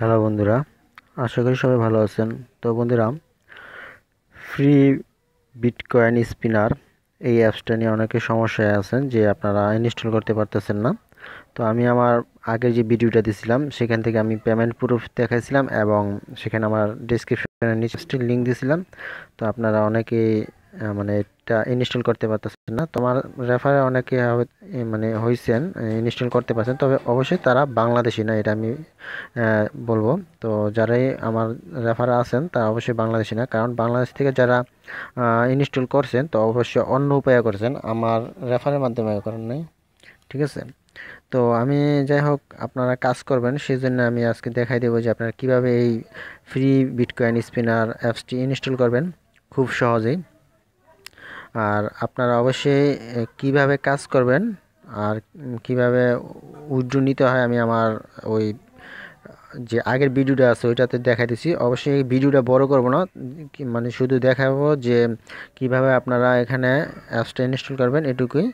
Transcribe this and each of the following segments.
hello বন্ধুরা আশা করি সবাই ভালো আছেন তো বন্ধুরা ফ্রি বিটকয়েন স্পিনার এই অ্যাপসটা নিয়ে অনেকে সমস্যায় আছেন যে আপনারা ইনস্টল করতে পারতেছেন না তো আমি আমার আগের যে ভিডিওটা দিয়েছিলাম সেখান থেকে আমি পেমেন্ট প্রুফ দেখাইছিলাম এবং সেখানে আমার ডিসক্রিপশনের নিচে লিঙ্ক দিয়েছিলাম তো আপনারা অনেকে মানে এটা ইনস্টল করতে পারতেছেন না তোমার রেফারে অনেকে মানে হয়েছেন ইনস্টল করতে পারছেন তবে অবশ্যই তারা বাংলাদেশি না এটা আমি বলবো তো যারাই আমার রেফারে আছেন তারা অবশ্যই বাংলাদেশি না কারণ বাংলাদেশ থেকে যারা ইনস্টল করছেন তো অবশ্যই অন্য উপায়ে করছেন আমার রেফারের মাধ্যমে করেন নাই ঠিক আছে তো আমি যাই হোক আপনারা কাজ করবেন সেই জন্য আমি আজকে দেখাই দেবো যে আপনারা কীভাবে এই ফ্রি বিটকয়েন স্পিনার অ্যাপসটি ইনস্টল করবেন খুব সহজেই আর আপনারা অবশ্যই কিভাবে কাজ করবেন আর কিভাবে উইড্রো নিতে হয় আমি আমার ওই যে আগের ভিডিওটা আছে ওইটাতে দেখা দিছি অবশ্যই এই ভিডিওটা বড় করব না মানে শুধু দেখাবো যে কিভাবে আপনারা এখানে অ্যাপসটা ইনস্টল করবেন এটুকুই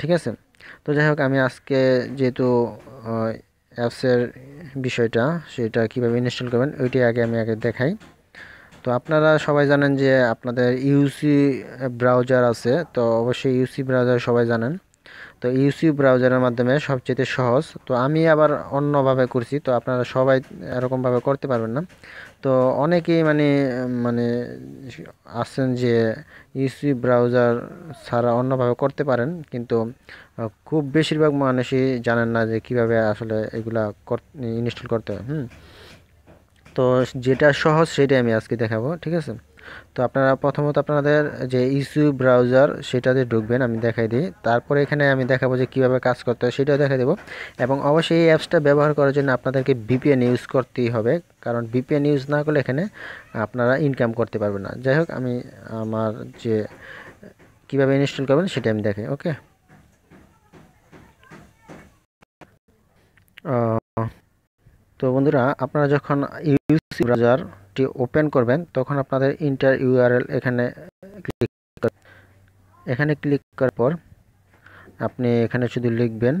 ঠিক আছে তো যাই হোক আমি আজকে যেহেতু অ্যাপসের বিষয়টা সেটা কিভাবে ইনস্টল করবেন ওইটাই আগে আমি আগে দেখাই তো আপনারা সবাই জানেন যে আপনাদের ইউসি ব্রাউজার আছে তো অবশ্যই ইউসি ব্রাউজার সবাই জানেন তো ইউসি ব্রাউজারের মাধ্যমে সবচেয়ে সহজ তো আমি আবার অন্যভাবে করছি তো আপনারা সবাই এরকমভাবে করতে পারবেন না তো অনেকেই মানে মানে আছেন যে ইউসি ব্রাউজার ছাড়া অন্যভাবে করতে পারেন কিন্তু খুব বেশিরভাগ মানুষই জানেন না যে কিভাবে আসলে এগুলা ইনস্টল করতে হয় হুম তো যেটা সহজ সেটাই আমি আজকে দেখাবো ঠিক আছে তো আপনারা প্রথমত আপনাদের যে ইস্যু ব্রাউজার সেটাতে ঢুকবেন আমি দেখাই দিই তারপরে এখানে আমি দেখাবো যে কীভাবে কাজ করতে হয় সেটাও দেখাই দেবো এবং অবশ্যই এই অ্যাপসটা ব্যবহার করার জন্য আপনাদেরকে বিপিএন ইউজ করতেই হবে কারণ বিপিএন ইউজ না করলে এখানে আপনারা ইনকাম করতে পারবেন না যাই হোক আমি আমার যে কীভাবে ইনস্টল করবেন সেটা আমি দেখাই ওকে তো বন্ধুরা আপনারা যখন ইউসি ব্রাউজারটি ওপেন করবেন তখন আপনাদের ইন্টার ইউআরএল এখানে ক্লিক এখানে ক্লিক করার পর আপনি এখানে শুধু লিখবেন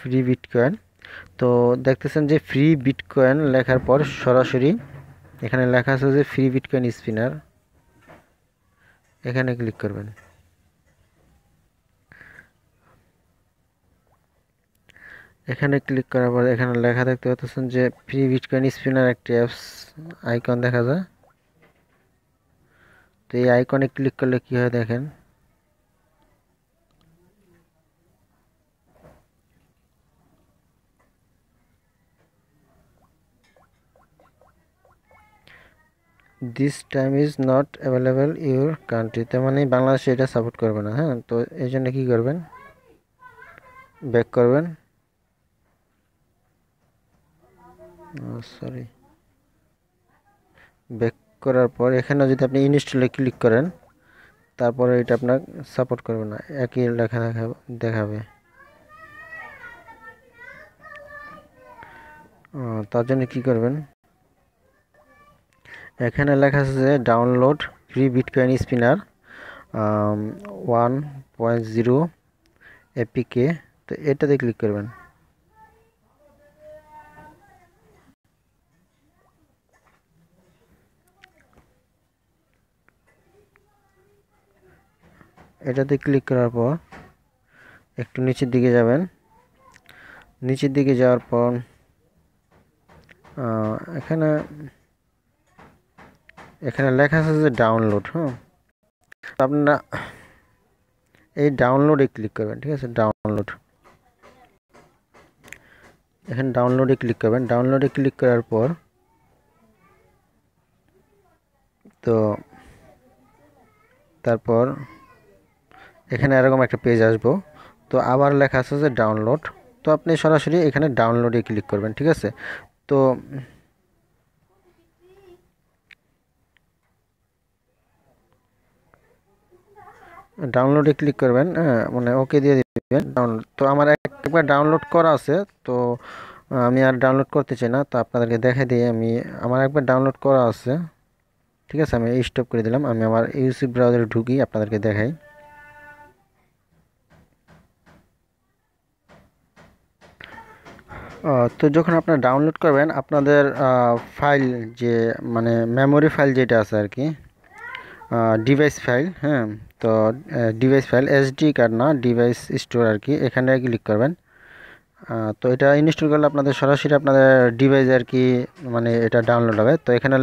ফ্রি বিটকয়েন তো দেখতেছেন যে ফ্রি বিটকয়েন লেখার পর সরাসরি এখানে লেখা আছে যে ফ্রি বিটকয়েন স্পিনার এখানে ক্লিক করবেন এখানে ক্লিক করার পর এখানে লেখা দেখতে হচ্ছে যে ফ্রি উইট ক্যান্ড স্পিনার একটা অ্যাপস আইকন দেখা যায় তো এই আইকনে ক্লিক করলে কি হয় দেখেন this time is not available your country তার মানে বাংলাদেশে এটা সাপোর্ট করবে না হ্যাঁ তো এই জন্য কী করবেন ব্যাক করবেন সরি oh, ব্যাক করার পর এখানে যদি আপনি ইনস্টলে ক্লিক করেন তারপরে এটা আপনার সাপোর্ট করবে না একই লেখা দেখাবে oh, তার জন্য কী করবেন এখানে লেখা আছে যে download free bitcoin spinner one point zero APK তো এটাতে ক্লিক করবেন এটাতে ক্লিক করার পর একটু নিচের দিকে যাবেন নিচের দিকে যাওয়ার পর এখানে এখানে লেখা আছে যে ডাউনলোড হ্যাঁ আপনারা এই ডাউনলোডে ক্লিক করবেন ঠিক আছে ডাউনলোড এখানে ডাউনলোডে ক্লিক করবেন ডাউনলোডে ক্লিক করার পর তো তারপর এখানে এরকম একটা পেজ আসবো তো আবার লেখা আছে যে ডাউনলোড তো আপনি সরাসরি এখানে ডাউনলোডে ক্লিক করবেন ঠিক আছে তো ডাউনলোডে ক্লিক করবেন হ্যাঁ, মানে ওকে দিয়ে দিবেন ডাউনলোড তো আমার একবার ডাউনলোড করা আছে তো আমি আর ডাউনলোড করতে চাই না তো আপনাদেরকে দেখে দিয়ে আমি আমার একবার ডাউনলোড করা আছে ঠিক আছে আমি স্টপ করে দিলাম আমি আমার ইউসি ব্রাউজারে ঢুকি আপনাদেরকে দেখাই তো যখন আপনারা ডাউনলোড করবেন আপনাদের ফাইল যে মানে মেমোরি ফাইল যেটা আছে আর কি ডিভাইস ফাইল হ্যাঁ তো ডিভাইস ফাইল এসডি কার্ড না ডিভাইস স্টোর আর কি এখানে ক্লিক করবেন তো এটা ইনস্টল করলে আপনাদের সরাসরি আপনাদের ডিভাইস আর কি মানে এটা ডাউনলোড হবে তো এখানে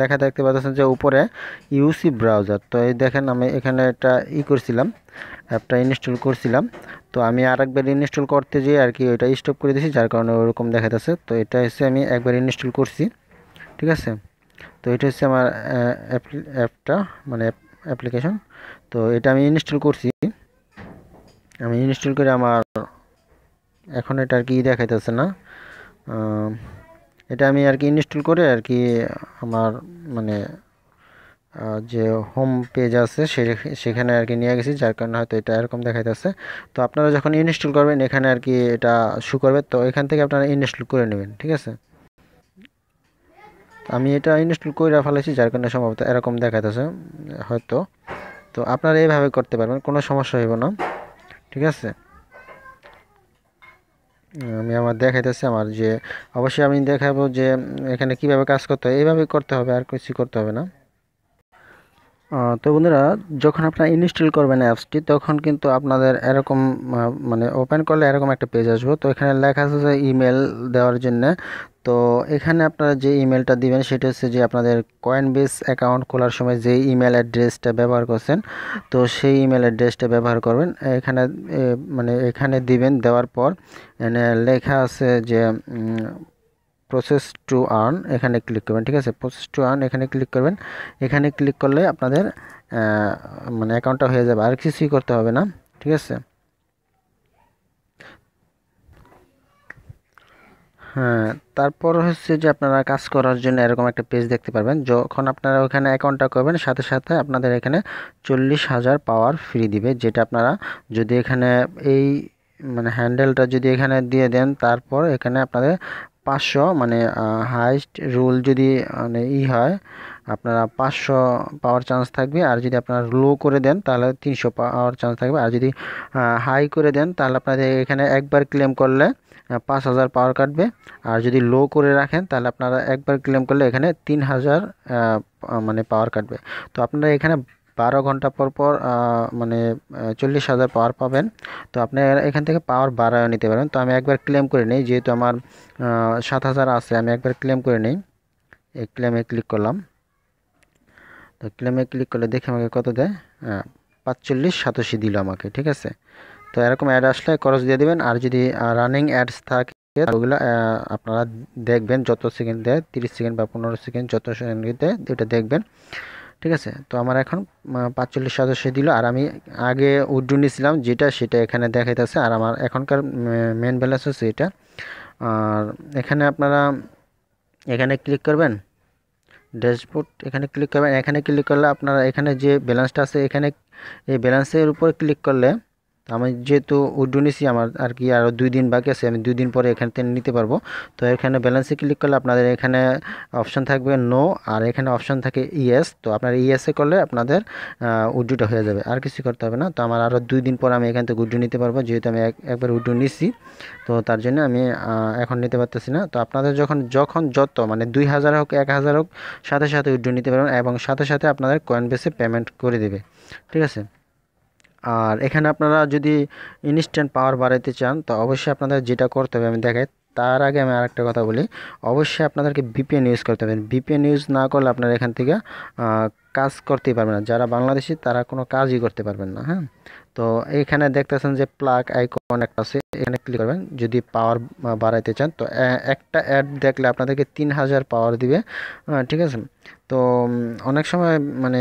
লেখা দেখতে পাচ্ছেন যে উপরে ইউসি ব্রাউজার তো এই দেখেন আমি এখানে এটা ই করছিলাম অ্যাপটা ইনস্টল করছিলাম তো আমি আর একবার ইনস্টল করতে যেয়ে আর কি ওইটা স্টপ করে দিয়েছি যার কারণে ওরকম দেখা যাচ্ছে তো এটা হচ্ছে আমি একবার ইনস্টল করছি ঠিক আছে তো এটা হচ্ছে আমার অ্যাপটা মানে অ্যাপ্লিকেশন তো এটা আমি ইনস্টল করছি আমি ইনস্টল করে আমার এখন এটা আর কি দেখাইতেছে না এটা আমি আর কি ইনস্টল করে আর কি আমার মানে যে হোম পেজ আছে সেখানে আর কি নিয়ে গেছি যার কারণে হয়তো এটা এরকম দেখাইতেছে তো আপনারা যখন ইনস্টল করবেন এখানে আর কি এটা শু করবে তো এখান থেকে আপনারা ইনস্টল করে নেবেন ঠিক আছে আমি এটা ইনস্টল করে ফেলেছি যার কারণে সম্ভবত এরকম দেখাতেছে হয়তো তো আপনারা এইভাবে করতে পারবেন কোনো সমস্যা হইব না ঠিক আছে আমি আমার দেখাইতেছি আমার যে অবশ্যই আমি দেখাবো যে এখানে কিভাবে কাজ করতে হয় এইভাবে করতে হবে আর কিছু করতে হবে না তো বন্ধুরা যখন আপনারা ইনস্টল করবেন অ্যাপসটি তখন কিন্তু আপনাদের এরকম মানে ওপেন করলে এরকম একটা পেজ আসবে তো এখানে লেখা আছে যে ইমেল দেওয়ার জন্য তো এখানে আপনারা যে ইমেলটা দিবেন সেটা হচ্ছে যে আপনাদের কয়েন বেস অ্যাকাউন্ট খোলার সময় যে ইমেল অ্যাড্রেসটা ব্যবহার করছেন তো সেই ইমেল অ্যাড্রেসটা ব্যবহার করবেন এখানে মানে এখানে দিবেন দেওয়ার পর লেখা আছে যে প্রসেস টু আর্ন এখানে ক্লিক করবেন ঠিক আছে প্রসেস টু আর্ন এখানে ক্লিক করবেন এখানে ক্লিক করলে আপনাদের মানে অ্যাকাউন্টটা হয়ে যাবে আর কিছুই করতে হবে না ঠিক আছে হ্যাঁ তারপর হচ্ছে যে আপনারা কাজ করার জন্য এরকম একটা পেজ দেখতে পারবেন যখন আপনারা ওখানে অ্যাকাউন্টটা করবেন সাথে সাথে আপনাদের এখানে চল্লিশ হাজার পাওয়ার ফ্রি দিবে যেটা আপনারা যদি এখানে এই মানে হ্যান্ডেলটা যদি এখানে দিয়ে দেন তারপর এখানে আপনাদের পাঁচশো মানে হাইস্ট রুল যদি মানে ই হয় আপনারা পাঁচশো পাওয়ার চান্স থাকবে আর যদি আপনারা লো করে দেন তাহলে তিনশো পাওয়ার চান্স থাকবে আর যদি হাই করে দেন তাহলে আপনাদের এখানে একবার ক্লেম করলে পাঁচ হাজার পাওয়ার কাটবে আর যদি লো করে রাখেন তাহলে আপনারা একবার ক্লেম করলে এখানে তিন হাজার মানে পাওয়ার কাটবে তো আপনারা এখানে বারো ঘন্টা পর পর মানে চল্লিশ হাজার পাওয়ার পাবেন তো আপনি এখান থেকে পাওয়ার বাড়ায় নিতে পারেন তো আমি একবার ক্লেম করে নিই যেহেতু আমার সাত হাজার আছে আমি একবার ক্লেম করে নিই এই ক্লেমে ক্লিক করলাম তো ক্লেমে ক্লিক করলে দেখে আমাকে কত দেয় হ্যাঁ পাঁচচল্লিশ সাতাশি দিল আমাকে ঠিক আছে তো এরকম অ্যাড আসলে খরচ দিয়ে দেবেন আর যদি রানিং অ্যাডস থাকে ওগুলো আপনারা দেখবেন যত সেকেন্ড দেয় তিরিশ সেকেন্ড বা পনেরো সেকেন্ড যত সেকেন্ড দেয় এটা দেখবেন ঠিক আছে তো আমার এখন পাঁচচল্লিশ সদস্য দিল আর আমি আগে উড্রু নিয়েছিলাম যেটা সেটা এখানে দেখাইতেছে আর আমার এখনকার মেন ব্যালেন্স হচ্ছে এটা আর এখানে আপনারা এখানে ক্লিক করবেন ড্যাশবোর্ড এখানে ক্লিক করবেন এখানে ক্লিক করলে আপনারা এখানে যে ব্যালেন্সটা আছে এখানে এই ব্যালেন্সের উপর ক্লিক করলে আমি যেহেতু উইড্রো নিছি আমার আর কি আরও দুই দিন বাকি আছে আমি দুই দিন পরে এখান থেকে নিতে পারবো তো এখানে ব্যালেন্সে ক্লিক করলে আপনাদের এখানে অপশান থাকবে নো আর এখানে অপশান থাকে ইএস তো আপনার ইএসে করলে আপনাদের উইড্রোটা হয়ে যাবে আর কিছু করতে হবে না তো আমার আরও দুই দিন পরে আমি এখান থেকে উইড্রো নিতে পারবো যেহেতু আমি একবার উইড্রো নিছি তো তার জন্য আমি এখন নিতে পারতেছি না তো আপনাদের যখন যখন যত মানে দুই হাজার হোক এক হাজার হোক সাথে সাথে উইড্রো নিতে পারবেন এবং সাথে সাথে আপনাদের কয়েন বেসে পেমেন্ট করে দেবে ঠিক আছে আর এখানে আপনারা যদি ইনস্ট্যান্ট পাওয়ার বাড়াইতে চান তো অবশ্যই আপনাদের যেটা করতে হবে আমি দেখাই তার আগে আমি আরেকটা কথা বলি অবশ্যই আপনাদেরকে বিপিএন ইউজ করতে হবে বিপিএন ইউজ না করলে আপনারা এখান থেকে কাজ করতেই পারবেন না যারা বাংলাদেশি তারা কোনো কাজই করতে পারবেন না হ্যাঁ তো এখানে দেখতেছেন যে প্লাগ আইকন একটা আছে এখানে ক্লিক করবেন যদি পাওয়ার বাড়াইতে চান তো একটা অ্যাড দেখলে আপনাদেরকে তিন হাজার পাওয়ার দিবে হ্যাঁ, ঠিক আছে তো অনেক সময় মানে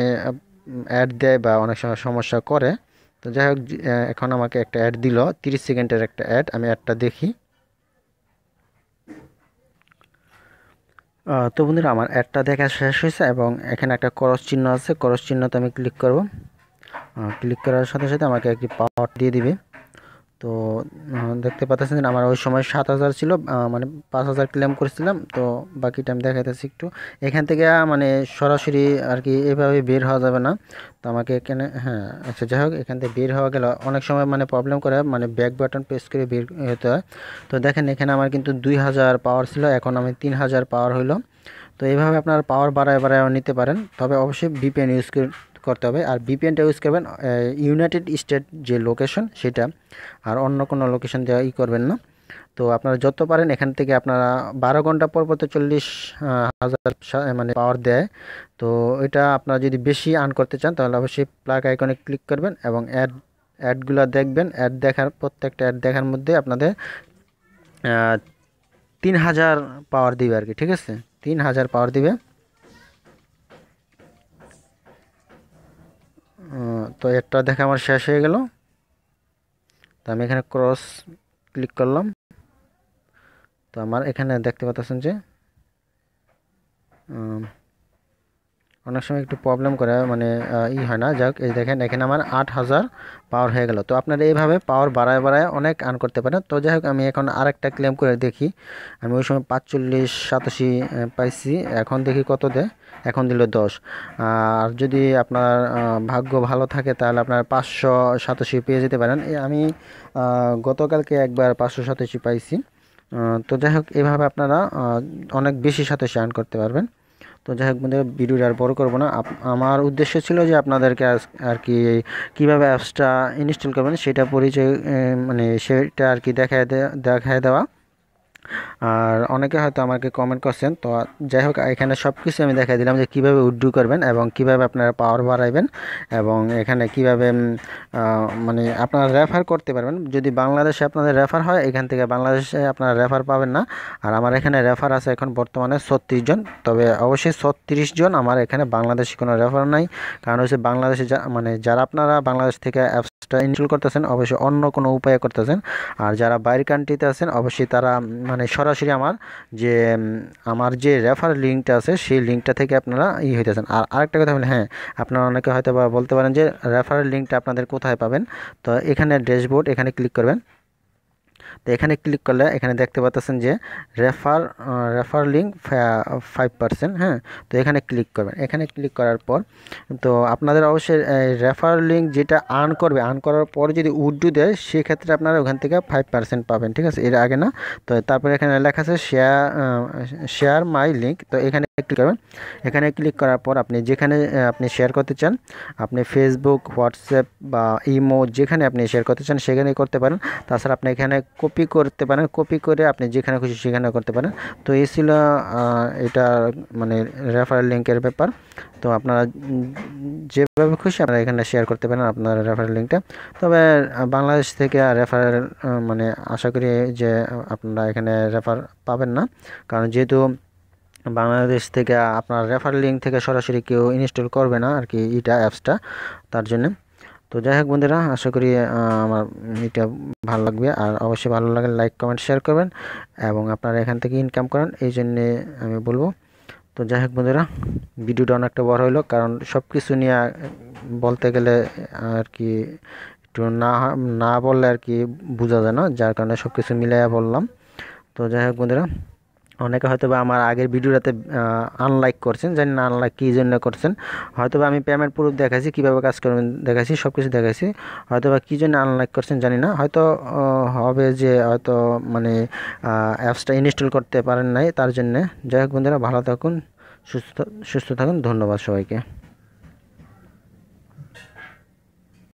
অ্যাড দেয় বা অনেক সময় সমস্যা করে তো যাই হোক এখন আমাকে একটা অ্যাড দিল তিরিশ সেকেন্ডের একটা অ্যাড আমি অ্যাডটা দেখি তো বন্ধুরা আমার অ্যাডটা দেখা শেষ হয়েছে এবং এখানে একটা করস চিহ্ন আছে করস চিহ্নতে আমি ক্লিক করব ক্লিক করার সাথে সাথে আমাকে একটি পাওয়ার দিয়ে দিবে তো দেখতে পাচ্ছেন আমার ওই সময় সাত হাজার ছিল মানে পাঁচ হাজার ক্লেম করেছিলাম তো বাকিটা আমি দেখাইতেছি একটু এখান থেকে মানে সরাসরি আর কি এভাবে বের হওয়া যাবে না তো আমাকে এখানে হ্যাঁ আচ্ছা যাই হোক এখান থেকে বের হওয়া গেল অনেক সময় মানে প্রবলেম করে মানে ব্যাক বাটন প্রেস করে বের হতে হয় তো দেখেন এখানে আমার কিন্তু দুই হাজার পাওয়ার ছিল এখন আমি তিন হাজার পাওয়ার হইলো তো এইভাবে আপনার পাওয়ার বাড়ায় বাড়ায় নিতে পারেন তবে অবশ্যই বিপিএন ইউজ করতে হবে আর ভিপিএনটা ইউজ করবেন ইউনাইটেড স্টেট যে লোকেশন সেটা আর অন্য কোনো লোকেশন দেওয়া ই করবেন না তো আপনারা যত পারেন এখান থেকে আপনারা বারো ঘন্টা পর পর তো চল্লিশ হাজার মানে পাওয়ার দেয় তো এটা আপনারা যদি বেশি আর্ন করতে চান তাহলে অবশ্যই প্লাগ আইকনে ক্লিক করবেন এবং অ্যাড অ্যাডগুলো দেখবেন অ্যাড দেখার প্রত্যেকটা অ্যাড দেখার মধ্যে আপনাদের তিন হাজার পাওয়ার দিবে আর কি ঠিক আছে তিন হাজার পাওয়ার দিবে তো এটা দেখে আমার শেষ হয়ে গেল তো আমি এখানে ক্রস ক্লিক করলাম তো আমার এখানে দেখতে পাচ্ছেন যে অনেক সময় একটু প্রবলেম করে মানে ই হয় না যাক এই দেখেন এখানে আমার আট হাজার পাওয়ার হয়ে গেল তো আপনারা এইভাবে পাওয়ার বাড়ায় বাড়ায় অনেক আর্ন করতে পারেন তো যাই হোক আমি এখন আরেকটা ক্লেম করে দেখি আমি ওই সময় পাঁচচল্লিশ সাতাশি পাইছি এখন দেখি কত দেয় এখন দিল দশ আর যদি আপনার ভাগ্য ভালো থাকে তাহলে আপনার পাঁচশো সাতাশি পেয়ে যেতে পারেন আমি গতকালকে একবার পাঁচশো সাতাশি পাইছি তো যাই হোক এভাবে আপনারা অনেক বেশি সাতাশি আর্ন করতে পারবেন তো যাই হোক বন্ধুরা ভিডিওটা আর বড় করবো না আমার উদ্দেশ্য ছিল যে আপনাদেরকে আর কি কীভাবে অ্যাপসটা ইনস্টল করবেন সেটা পরিচয় মানে সেটা আর কি দেখায় দেখায় দেওয়া আর অনেকে হয়তো আমাকে কমেন্ট করছেন তো যাই হোক এখানে সব কিছু আমি দেখাই দিলাম যে কিভাবে উড্ডু করবেন এবং কিভাবে আপনারা পাওয়ার বাড়াইবেন এবং এখানে কিভাবে মানে আপনারা রেফার করতে পারবেন যদি বাংলাদেশে আপনাদের রেফার হয় এখান থেকে বাংলাদেশে আপনারা রেফার পাবেন না আর আমার এখানে রেফার আছে এখন বর্তমানে ছত্রিশ জন তবে অবশ্যই ছত্রিশ জন আমার এখানে বাংলাদেশে কোনো রেফার নাই কারণ হচ্ছে বাংলাদেশে মানে যারা আপনারা বাংলাদেশ থেকে কাজটা ইনস্টল করতেছেন অবশ্যই অন্য কোনো উপায়ে করতেছেন আর যারা বাইরের কান্ট্রিতে আছেন অবশ্যই তারা মানে সরাসরি আমার যে আমার যে রেফার লিঙ্কটা আছে সেই লিঙ্কটা থেকে আপনারা ই হইতেছেন আর আরেকটা কথা বলে হ্যাঁ আপনারা অনেকে হয়তো বা বলতে পারেন যে রেফারের লিঙ্কটা আপনাদের কোথায় পাবেন তো এখানে ড্যাশবোর্ড এখানে ক্লিক করবেন তো এখানে ক্লিক করলে এখানে দেখতে পাচ্ছেন যে refer refer link five percent হ্যাঁ তো এখানে ক্লিক করবেন এখানে ক্লিক করার পর তো আপনাদের অবশ্যই রেফার লিঙ্ক যেটা আর্ন করবে আর্ন করার পর যদি উড্ডু দেয় সেক্ষেত্রে আপনারা ওখান থেকে ফাইভ পার্সেন্ট পাবেন ঠিক আছে এর আগে না তো তারপরে এখানে লেখা আছে শেয়ার শেয়ার মাই লিঙ্ক তো এখানে ক্লিক করবেন এখানে ক্লিক করার পর আপনি যেখানে আপনি শেয়ার করতে চান আপনি ফেসবুক হোয়াটসঅ্যাপ বা ইমো যেখানে আপনি শেয়ার করতে চান সেখানে করতে পারেন তাছাড়া আপনি এখানে কপি করতে পারেন কপি করে আপনি যেখানে খুশি সেখানে করতে পারেন তো এ ছিল এটা মানে রেফারেল লিঙ্কের ব্যাপার তো আপনারা যেভাবে খুশি আপনারা এখানে শেয়ার করতে পারেন আপনার রেফারেল লিঙ্কটা তবে বাংলাদেশ থেকে রেফারেল মানে আশা করি যে আপনারা এখানে রেফার পাবেন না কারণ যেহেতু বাংলাদেশ থেকে আপনার রেফার লিঙ্ক থেকে সরাসরি কেউ ইনস্টল করবে না আর কি এটা অ্যাপসটা তার জন্যে তো যাই হোক বন্ধুরা আশা করি আমার এটা ভালো লাগবে আর অবশ্যই ভালো লাগে লাইক কমেন্ট শেয়ার করবেন এবং আপনারা এখান থেকে ইনকাম করেন এই জন্যে আমি বলবো তো যাই হোক বন্ধুরা ভিডিওটা অনেকটা বড় হইলো কারণ সব কিছু নিয়ে বলতে গেলে আর কি একটু না না বললে আর কি বোঝা যায় না যার কারণে সব কিছু মিলাইয়া বললাম তো যাই হোক বন্ধুরা অনেকে হয়তো বা আমার আগের ভিডিওটাতে আনলাইক করছেন জানি না আনলাইক কী জন্য করছেন হয়তো বা আমি পেমেন্ট প্রুফ দেখাইছি কীভাবে কাজ করবেন দেখাইছি সব কিছু দেখাইছি হয়তো বা কী জন্য আনলাইক করছেন জানি না হয়তো হবে যে হয়তো মানে অ্যাপসটা ইনস্টল করতে পারেন নাই তার জন্যে যাই হোক বন্ধুরা ভালো থাকুন সুস্থ সুস্থ থাকুন ধন্যবাদ সবাইকে